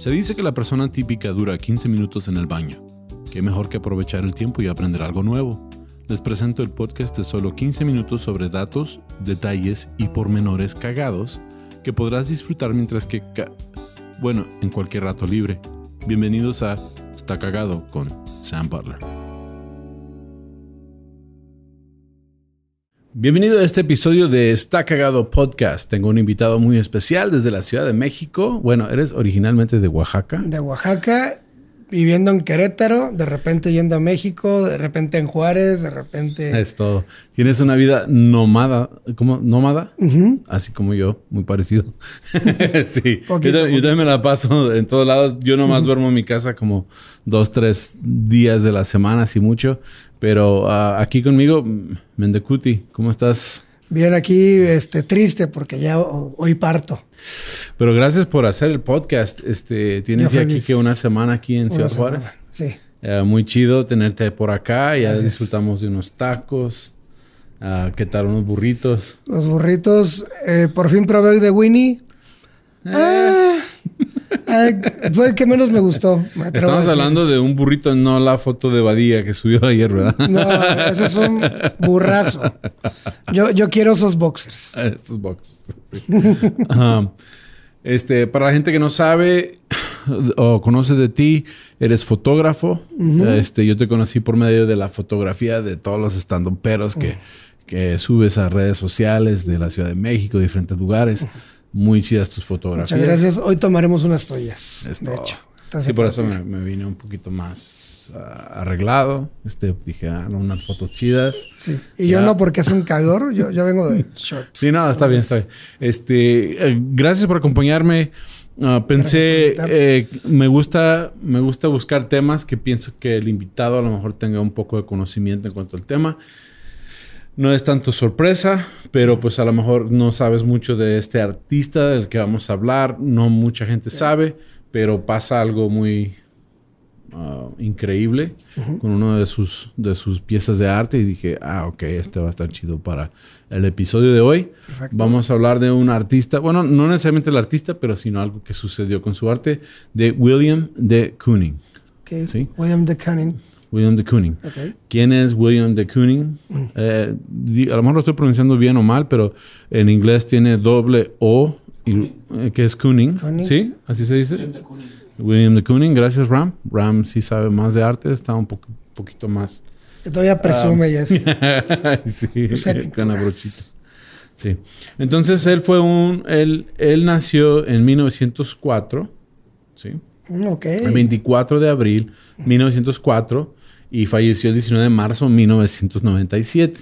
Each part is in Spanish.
Se dice que la persona típica dura 15 minutos en el baño. Qué mejor que aprovechar el tiempo y aprender algo nuevo. Les presento el podcast de solo 15 minutos sobre datos, detalles y pormenores cagados que podrás disfrutar mientras que... bueno, en cualquier rato libre. Bienvenidos a Está Cagado con Sam Butler. Bienvenido a este episodio de Está Cagado Podcast. Tengo un invitado muy especial desde la Ciudad de México. Bueno, eres originalmente de Oaxaca. De Oaxaca, viviendo en Querétaro, de repente yendo a México, de repente en Juárez, de repente. Es todo. Tienes una vida nómada. ¿cómo? ¿Nómada? Así como yo, muy parecido. sí. yo, también me la paso en todos lados. Yo nomás duermo en mi casa como dos, tres días de la semana, así mucho. Pero ah, aquí conmigo, Mendecuti, ¿cómo estás? Bien, aquí este, triste porque ya hoy parto. Pero gracias por hacer el podcast. Este, tienes ya aquí que una semana aquí en Ciudad Juárez. Sí. Eh, muy chido tenerte por acá. Ya disfrutamos de unos tacos. Uh, ¿Qué tal unos burritos? Los burritos. Eh, por fin probé de Winnie. Eh, ah fue el que menos me gustó. Estamos hablando de un burrito, no la foto de Badía que subió ayer, ¿verdad? No, ese es un burrazo. Yo, yo quiero esos boxers. Esos boxers. este, para la gente que no sabe o conoce de ti, eres fotógrafo. Este, yo te conocí por medio de la fotografía de todos los estandoperos que, subes a redes sociales de la Ciudad de México, diferentes lugares. Muy chidas tus fotografías. Muchas gracias. Hoy tomaremos unas toallas. de hecho. Sí, por eso me, vine un poquito más ah, arreglado. Este, dije, ah, unas fotos chidas. Sí. Y yo no, porque es un calor. Yo, yo vengo de shorts. Sí, no, está bien, está bien. Este, eh, gracias por acompañarme. Ah, pensé, eh, me, gusta, me gusta buscar temas que pienso que el invitado a lo mejor tenga un poco de conocimiento en cuanto al tema. No es tanto sorpresa, pero pues a lo mejor no sabes mucho de este artista del que vamos a hablar, no mucha gente sabe, pero pasa algo muy ah, increíble con una de sus, de sus piezas de arte y dije, ah, ok, este va a estar chido para el episodio de hoy. Vamos a hablar de un artista, bueno, no necesariamente el artista, pero sino algo que sucedió con su arte, de William de Kooning. Okay. William de Kooning. William de Kooning. ¿Quién es William de Kooning? Mm. Eh, a lo mejor lo estoy pronunciando bien o mal, pero en inglés tiene doble O, y, eh, que es Kooning. ¿Sí? ¿Así se dice? William de Kooning. Gracias, Ram. Ram sí sabe más de arte, está un poquito más... todavía presume ya sí, Sí. Entonces él fue un. Él, él nació en 1904. Sí. Mm, ok. El 24 de abril 1904 y falleció el 19 de marzo de 1997.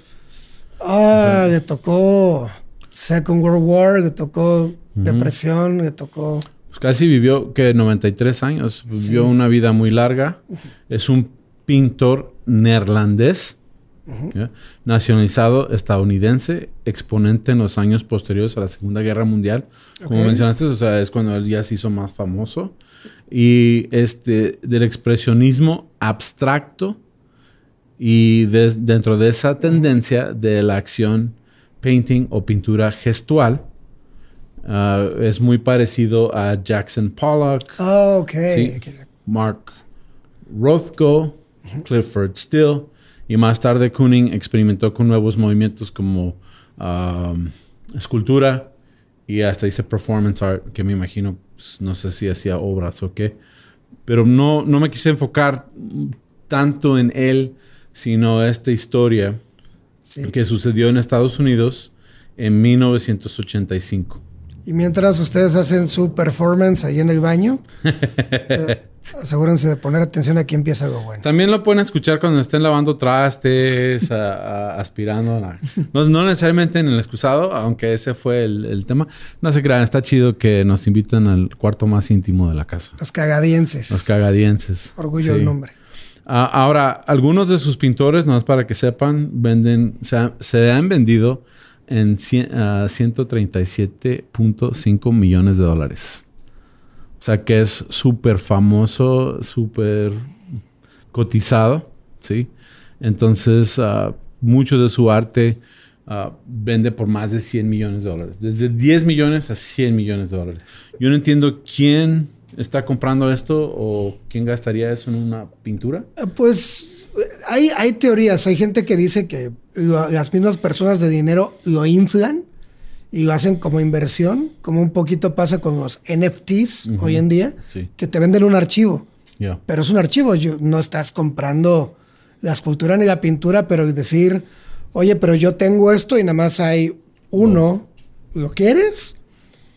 Ah, le tocó Second World War, le tocó depresión, le tocó... Pues casi vivió que 93 años, vivió una vida muy larga. Es un pintor neerlandés. Nacionalizado estadounidense, exponente en los años posteriores a la Segunda Guerra Mundial. Como mencionaste, o sea, es cuando él ya se hizo más famoso y este, del expresionismo abstracto y dentro de esa tendencia de la acción painting o pintura gestual. Ah, es muy parecido a Jackson Pollock, oh, Mark Rothko, Clifford Still, y más tarde Kooning experimentó con nuevos movimientos como ah, escultura, y hasta dice performance art, que me imagino, pues, no sé si hacía obras o qué. Pero no, no me quise enfocar tanto en él, sino esta historia que sucedió en Estados Unidos en 1985. Y mientras ustedes hacen su performance ahí en el baño, Asegúrense de poner atención a quién empieza algo bueno. También lo pueden escuchar cuando estén lavando trastes, aspirando. no, necesariamente en el excusado, aunque ese fue el, tema. No se crean, está chido que nos invitan al cuarto más íntimo de la casa. Los cagadienses. Los cagadienses. Orgullo del nombre. ahora, algunos de sus pintores, no es para que sepan, venden, se, han vendido en 137.5 millones de dólares. O sea, que es súper famoso, súper cotizado, ¿sí? Entonces, ah, mucho de su arte ah, vende por más de 100 millones de dólares. Desde 10 millones a 100 millones de dólares. Yo no entiendo quién está comprando esto o quién gastaría eso en una pintura? Eh, pues eh, hay, hay teorías. Hay gente que dice que las mismas personas de dinero lo inflan y lo hacen como inversión, como un poquito pasa con los NFTs hoy en día, que te venden un archivo. Pero es un archivo, yo, no estás comprando la escultura ni la pintura, pero decir, oye, pero yo tengo esto y nada más hay uno, ¿lo quieres?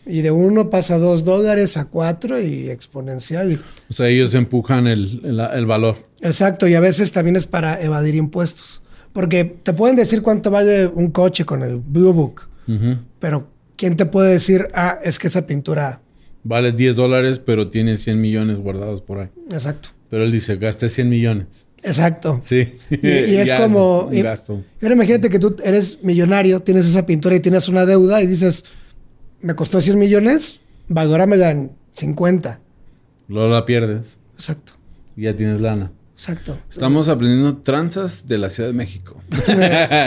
Y de uno pasa dos dólares, a cuatro y exponencial. O sea, ellos empujan el, el, el valor. Exacto, y a veces también es para evadir impuestos. Porque te pueden decir cuánto vale un coche con el Blue Book pero ¿quién te puede decir, ah, es que esa pintura... Vale 10 dólares, pero tiene 100 millones guardados por ahí. Exacto. Pero él dice, gasté 100 millones. Exacto. Sí. Y, es como... imagínate que tú eres millonario, tienes esa pintura y tienes una deuda y dices, me costó 100 millones, me en 50. Luego la pierdes. Exacto. Y ya tienes lana. Exacto. Estamos aprendiendo tranzas de la Ciudad de México.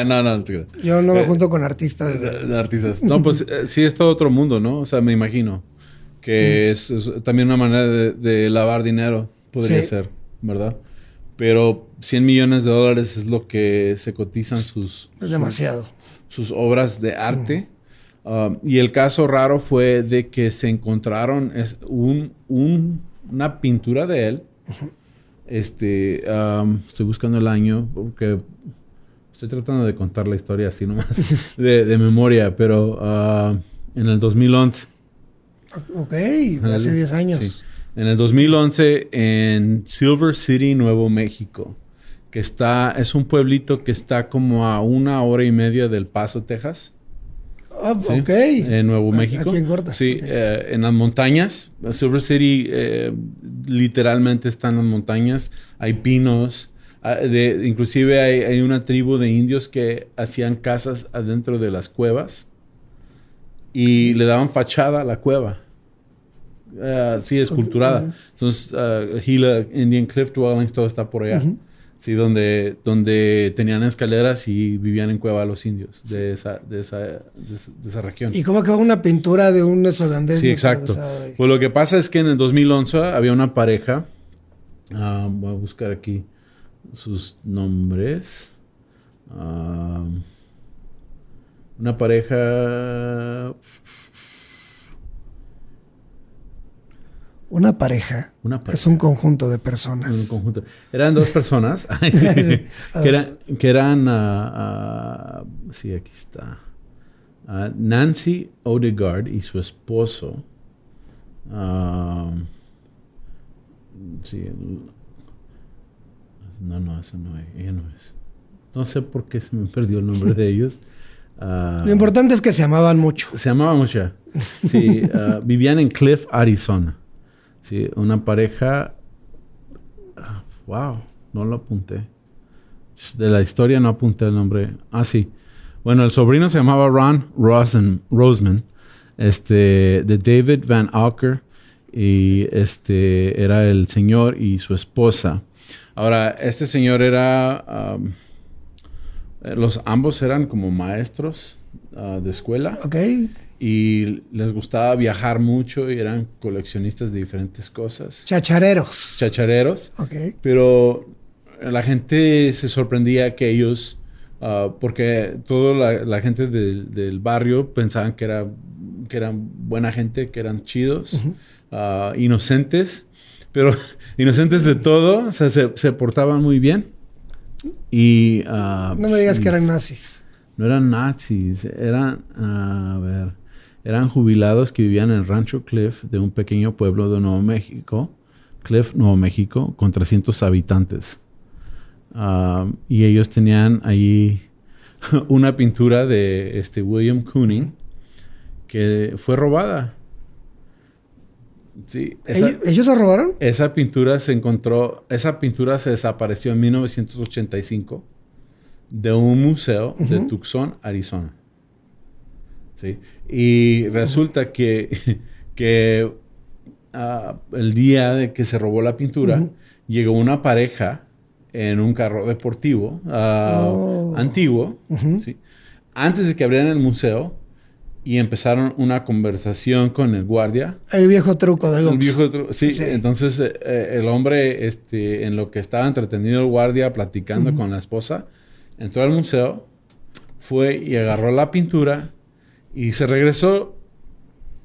no, no, Yo no me eh, junto con artistas. De artistas. No, pues eh, sí es todo otro mundo, ¿no? O sea, me imagino que mm. es, también una manera de, lavar dinero, podría ser, ¿verdad? Pero 100 millones de dólares es lo que se cotizan sus... demasiado. Sus, obras de arte. Mm. Ah, y el caso raro fue de que se encontraron un, una pintura de él. Este, estoy buscando el año porque estoy tratando de contar la historia así nomás de, memoria, pero ah, en el 2011. Ok, hace 10 años. En el 2011 en Silver City, Nuevo México, que está, es un pueblito que está como a una hora y media del Paso, Texas. Ah, en Nuevo ah, México. en Sí, eh, en las montañas. Silver City eh, literalmente está en las montañas. Hay pinos. Ah, inclusive hay, una tribu de indios que hacían casas adentro de las cuevas y le daban fachada a la cueva. así esculturada. Entonces, Gila, Indian Cliff Dwellings, todo está por allá. Sí, donde, donde tenían escaleras y vivían en cueva los indios de esa, de esa, de, esa región. ¿Y cómo acaba una pintura de un neozelandés? Sí, exacto. Pues lo que pasa es que en el 2011 había una pareja, ah, voy a buscar aquí sus nombres, ah, una pareja... Una pareja, es un conjunto de personas. Eran dos personas que, eran, ah, ah, sí, aquí está. Ah, Nancy Odegaard y su esposo. sí, no, no, eso no es, no sé por qué se me perdió el nombre de ellos. Lo importante es que se amaban mucho. Se amaban mucho. vivían en Cliff, Arizona. Sí, una pareja. Ah, wow, no lo apunté. De la historia no apunté el nombre. Ah, sí. Bueno, el sobrino se llamaba Ron Rosen, Roseman, este, de David Van Auker, y este era el señor y su esposa. Ahora, este señor era. Eh, los ambos eran como maestros ah, de escuela. Ok y les gustaba viajar mucho y eran coleccionistas de diferentes cosas. Chachareros. Chachareros. Ok. Pero la gente se sorprendía que ellos, ah, porque toda la, gente del, barrio pensaban que, era, que eran buena gente, que eran chidos, ah, inocentes, pero inocentes de todo, o sea, se, portaban muy bien. Y, ah, no me digas que eran nazis. No eran nazis, eran... a ver eran jubilados que vivían en Rancho Cliff de un pequeño pueblo de Nuevo México, Cliff, Nuevo México, con 300 habitantes. Ah, y ellos tenían ahí una pintura de este William Cooning que fue robada. ¿Ellos la robaron? Esa pintura se encontró, esa pintura se desapareció en 1985 de un museo de Tucson, Arizona. ¿sí? Y resulta que, ah, el día de que se robó la pintura, llegó una pareja en un carro deportivo ah, oh. antiguo, antes de que abrieran el museo, y empezaron una conversación con el guardia. El viejo truco de los... sí, Entonces eh, eh, el hombre, este, en lo que estaba entretenido el guardia platicando con la esposa, entró al museo, fue y agarró la pintura y se regresó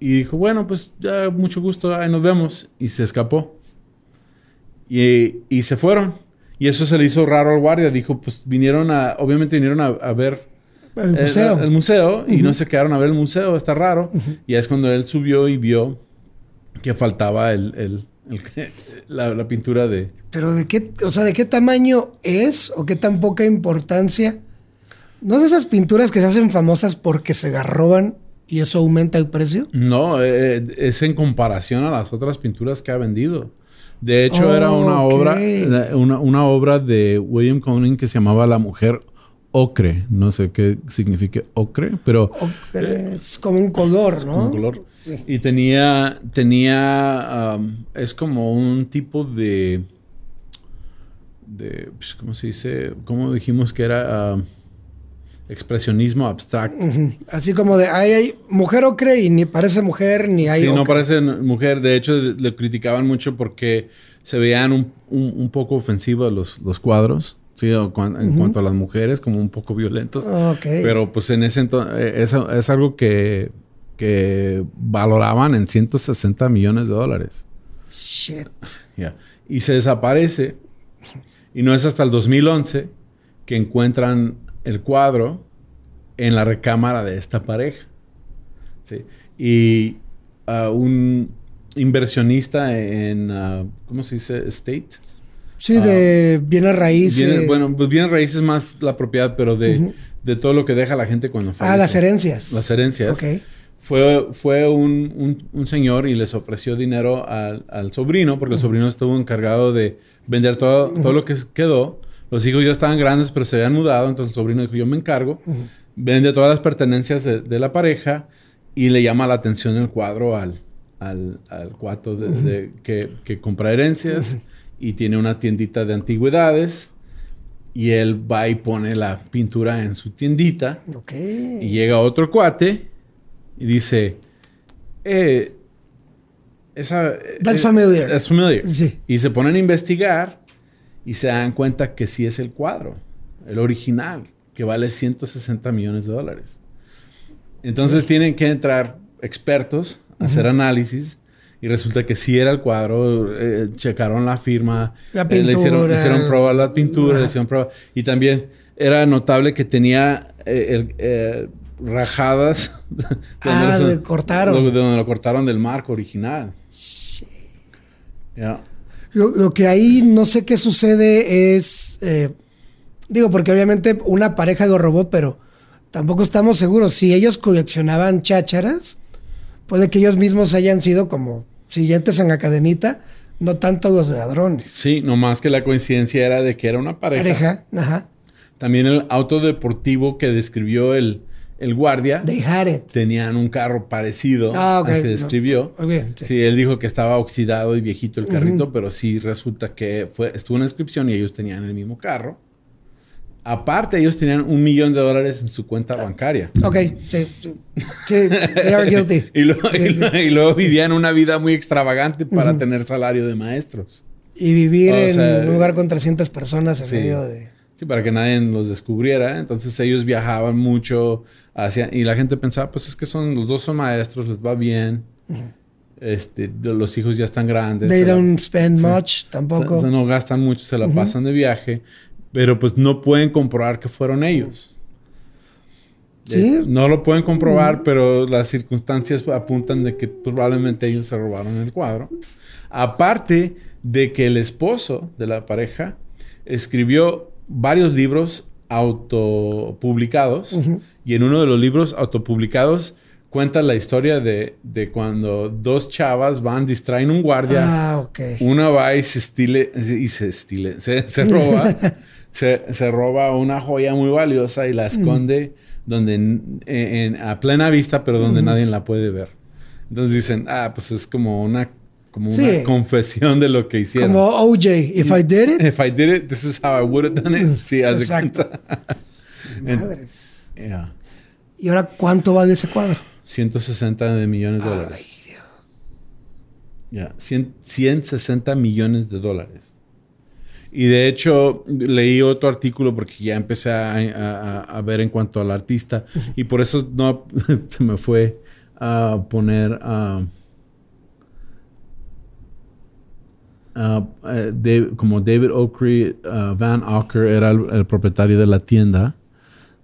y dijo, bueno, pues ya mucho gusto, ahí nos vemos. Y se escapó. Y, y se fueron. Y eso se le hizo raro al guardia. Dijo, pues vinieron a, obviamente vinieron a, ver el eh, museo, el, museo y no se quedaron a ver el museo, está raro. Y es cuando él subió y vio que faltaba el, el la, la, pintura de... Pero de qué, o sea, ¿de qué tamaño es o qué tan poca importancia ¿No es de esas pinturas que se hacen famosas porque se garroban y eso aumenta el precio? No, eh, eh, es en comparación a las otras pinturas que ha vendido. De hecho, era oh, una obra, eh, una, obra de William Conning que se llamaba La Mujer Ocre. No sé qué signifique ocre, pero. es como un color, ¿no? Un color. Y tenía. tenía es como un tipo de. de. Pues, ¿Cómo se dice? ¿Cómo dijimos que era? expresionismo abstracto. Así como de, ay, hay... mujer ocre y ni parece mujer, ni hay... Sí, no parece mujer. De hecho, le criticaban mucho porque se veían un, un, poco ofensivos los, los cuadros. Sí, en cuanto a las mujeres, como un poco violentos. Pero pues en ese entonces, eh, es, algo que, que valoraban en 160 millones de dólares. Shit. Y se desaparece. Y no es hasta el 2011 que encuentran el cuadro en la recámara de esta pareja. ¿sí? Y a ah, un inversionista en, ah, ¿cómo se dice? Estate. Sí, de ah, bienes raíces. bueno, pues bienes raíces más la propiedad, pero de, todo lo que deja la gente cuando fallece. Ah, las herencias. Las herencias. Ok. Fue, fue un, señor y les ofreció dinero al, sobrino, porque el sobrino estuvo encargado de vender todo, todo lo que quedó los hijos ya estaban grandes, pero se habían mudado. Entonces el sobrino dijo, yo me encargo. Vende todas las pertenencias de, la pareja y le llama la atención el cuadro al, al, cuato de, que, compra herencias. Y tiene una tiendita de antigüedades. Y él va y pone la pintura en su tiendita. Y llega otro cuate y dice... Eh, esa, That's eh, familiar. That's familiar. Sí. Y se ponen a investigar y se dan cuenta que sí es el cuadro, el original, que vale 160 millones de dólares. Entonces tienen que entrar expertos hacer análisis y resulta que sí era el cuadro, eh, checaron la firma, eh, le, hicieron, prueba la pintura, le hicieron prueba. Y también era notable que tenía eh, rajadas ah, lo, cortaron. Lo, donde lo cortaron del marco original. Sí. Lo, que ahí no sé qué sucede es, eh, digo, porque obviamente una pareja lo robó, pero tampoco estamos seguros. Si ellos coleccionaban chácharas, puede que ellos mismos hayan sido como siguientes en la cadenita, no tanto los ladrones. Sí, nomás que la coincidencia era de que era una pareja. Pareja, ajá. También el auto deportivo que describió el, el guardia. Tenían un carro parecido ah, al que describió. Sí. él dijo que estaba oxidado y viejito el carrito, pero sí resulta que estuvo en la inscripción y ellos tenían el mismo carro. Aparte, ellos tenían un millón de dólares en su cuenta ah. bancaria. Ok, sí, sí, sí y, sí, y, luego vivían una vida muy extravagante para tener salario de maestros. Y vivir en un lugar con 300 personas en medio de... Sí, para que nadie los descubriera. Entonces ellos viajaban mucho hacia... Y la gente pensaba, pues es que son los dos son maestros, les va bien. Este, los hijos ya están grandes. They don't spend much, tampoco. no gastan mucho, se la pasan de viaje. Pero pues no pueden comprobar que fueron ellos. ¿Sí? Eh, no lo pueden comprobar, pero las circunstancias apuntan de que probablemente ellos se robaron el cuadro. Aparte de que el esposo de la pareja escribió varios libros autopublicados y en uno de los libros autopublicados cuenta la historia de, de cuando dos chavas van, distraen un guardia, ah, una va y se estile, y se estile, se, roba, se, roba una joya muy valiosa y la esconde donde a plena vista, pero donde nadie la puede ver. Entonces dicen, ah, pues es como una como una confesión de lo que hicieron. Como OJ, oh, if I did it. If I did it, this is how I would have done it. Sí, hace Exacto. Madres. ¿Y ahora cuánto vale ese cuadro? 160 millones de dólares. Ay, Dios. Ya, 160 millones de dólares. Y de hecho, leí otro artículo porque ya empecé a, ver en cuanto al artista. Y por eso no se me fue a poner a. Um, Ah, eh, como David Oakley, ah, Van Ocker era el, propietario de la tienda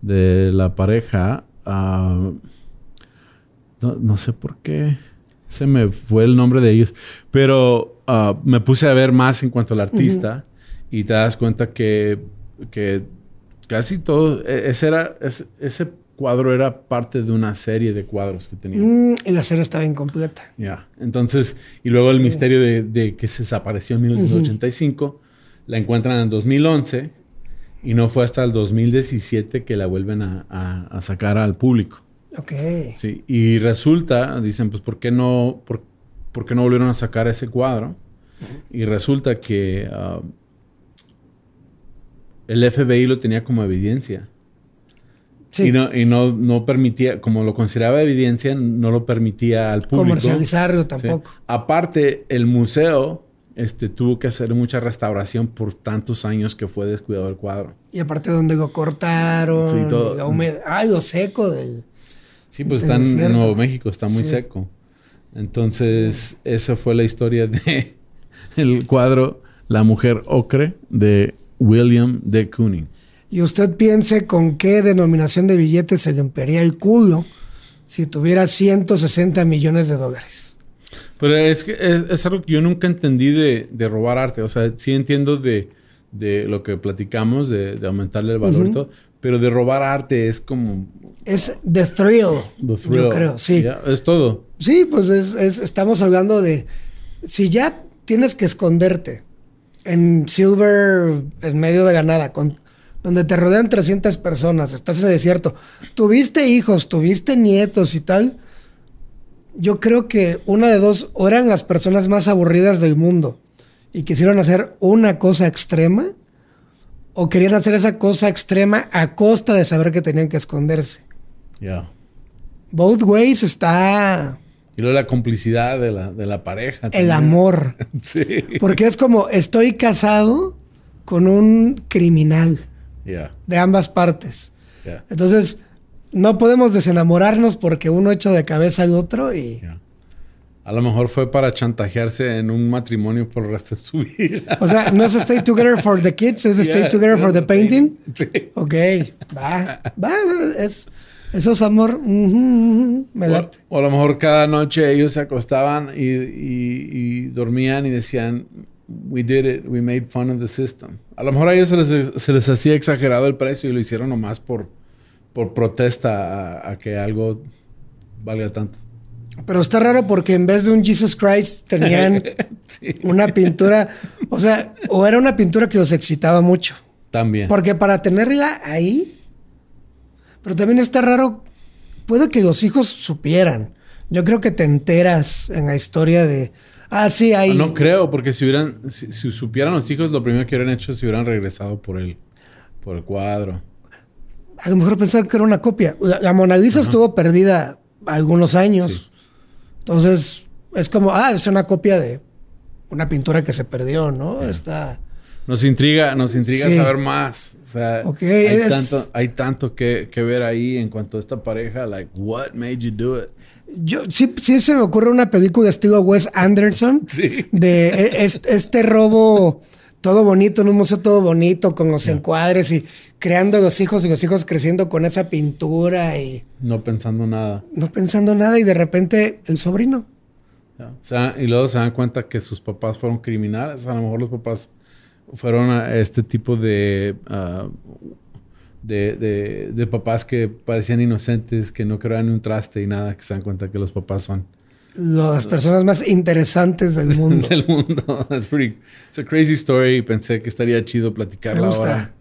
de la pareja. Ah, no, sé por qué se me fue el nombre de ellos, pero me puse a ver más en cuanto al artista y te das cuenta que, que casi todo, e, ese era, ese cuadro era parte de una serie de cuadros que tenía. Mm, el y la serie estaba incompleta. Ya. Entonces, y luego el misterio de, que se desapareció en 1985, la encuentran en 2011 y no fue hasta el 2017 que la vuelven a, sacar al público. Ok. Sí, y resulta, dicen, pues, ¿por qué no, por, qué no volvieron a sacar ese cuadro? Y resulta que ah, el FBI lo tenía como evidencia y, no, y no, permitía, como lo consideraba evidencia, no lo permitía al público. Comercializarlo tampoco. Aparte, el museo este, tuvo que hacer mucha restauración por tantos años que fue descuidado el cuadro. Y aparte donde lo cortaron, sí, ah, lo seco del... Sí, pues está en Nuevo México, está muy seco. Entonces, esa fue la historia de el cuadro La Mujer Ocre de William de Kooning y usted piense con qué denominación de billetes se le rompería el culo si tuviera 160 millones de dólares. Pero es, que es, algo que yo nunca entendí de, robar arte. O sea, sí entiendo de, lo que platicamos, de, aumentarle el valor y todo, pero de robar arte es como... Es the thrill, the thrill. yo creo, sí. Es todo. Sí, pues es, estamos hablando de... Si ya tienes que esconderte en Silver, en medio de ganada... con donde te rodean 300 personas, estás en el desierto, tuviste hijos, tuviste nietos y tal, yo creo que una de dos eran las personas más aburridas del mundo y quisieron hacer una cosa extrema o querían hacer esa cosa extrema a costa de saber que tenían que esconderse. Ya. Both ways está... Y luego la complicidad de la, pareja. El amor. sí. Porque es como, estoy casado con un criminal de ambas partes. Entonces, no podemos desenamorarnos porque uno echa de cabeza al otro y... A lo mejor fue para chantajearse en un matrimonio por el resto de su vida. O sea, no es Stay Together for the Kids, es Stay Together for the Painting. Sí. Ok, va, va, es... Eso es amor. me O, a lo mejor cada noche ellos se acostaban y dormían y decían, We did it, we made fun of the system. A lo mejor a ellos se les, hacía exagerado el precio y lo hicieron nomás por, por protesta a, que algo valga tanto. Pero está raro porque en vez de un Jesus Christ tenían una pintura, o sea, o era una pintura que los excitaba mucho. También. Porque para tenerla ahí, pero también está raro, puede que los hijos supieran. Yo creo que te enteras en la historia de, Ah, sí, ahí. Ah, no creo, porque si hubieran, si, supieran los hijos, lo primero que hubieran hecho es si hubieran regresado por el, por el cuadro. A lo mejor pensaron que era una copia. La, Mona Lisa estuvo perdida algunos años. Entonces, es como, ah, es una copia de una pintura que se perdió, ¿no? Está nos intriga, nos intriga saber más. O sea, hay, tanto, hay tanto que, ver ahí en cuanto a esta pareja. Like, what made you do it? Yo, sí, sí se me ocurre una película de estilo Wes Anderson. De e, este, robo todo bonito, en un museo todo bonito, con los encuadres y creando los hijos y los hijos creciendo con esa pintura y... No pensando nada. No pensando nada y de repente el sobrino. y luego se dan cuenta que sus papás fueron criminales. A lo mejor los papás fueron a este tipo ah, de, de, papás que parecían inocentes, que no creían un traste y nada, que se dan cuenta que los papás son las personas más interesantes del mundo. del mundo. Es pretty, it's a crazy story. Pensé que estaría chido platicarla ahora.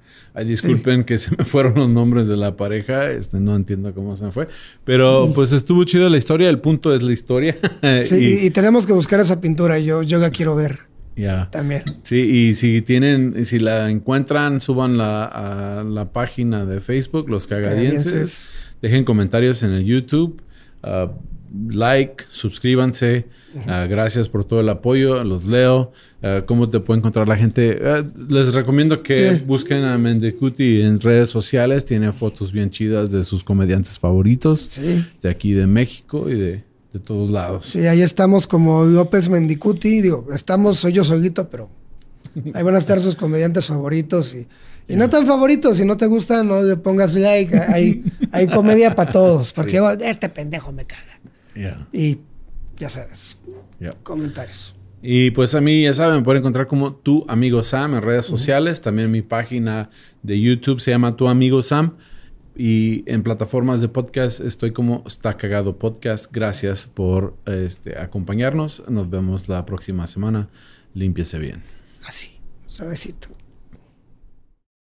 disculpen que se me fueron los nombres de la pareja. Este, no entiendo cómo se me fue. Pero mm. pues estuvo chido la historia. El punto es la historia. Sí, y, tenemos que buscar esa pintura. Yo, yo la quiero ver. Ya. También. Sí, y si tienen, si la encuentran, suban la, a la página de Facebook, Los Cagadienses. Dejen comentarios en el YouTube. Uh, like, suscríbanse. Uh, gracias por todo el apoyo. Los leo. Uh, ¿Cómo te puede encontrar la gente? les recomiendo que busquen a Mendecuti en redes sociales. Tiene fotos bien chidas de sus comediantes favoritos. De aquí de México y de todos lados. Sí, ahí estamos como López Mendicuti, digo, estamos, soy yo solito, pero ahí van a estar sus comediantes favoritos y, no tan favoritos, si no te gusta, no le pongas like, hay, hay comedia para todos, porque este pendejo me caga. Y ya sabes, comentarios. Y pues a mí, ya saben, me pueden encontrar como tu amigo Sam en redes sociales, también mi página de YouTube se llama tu amigo Sam. Y en plataformas de podcast estoy como Está Cagado Podcast. Gracias por este, acompañarnos. Nos vemos la próxima semana. Límpiese bien. Así, suavecito.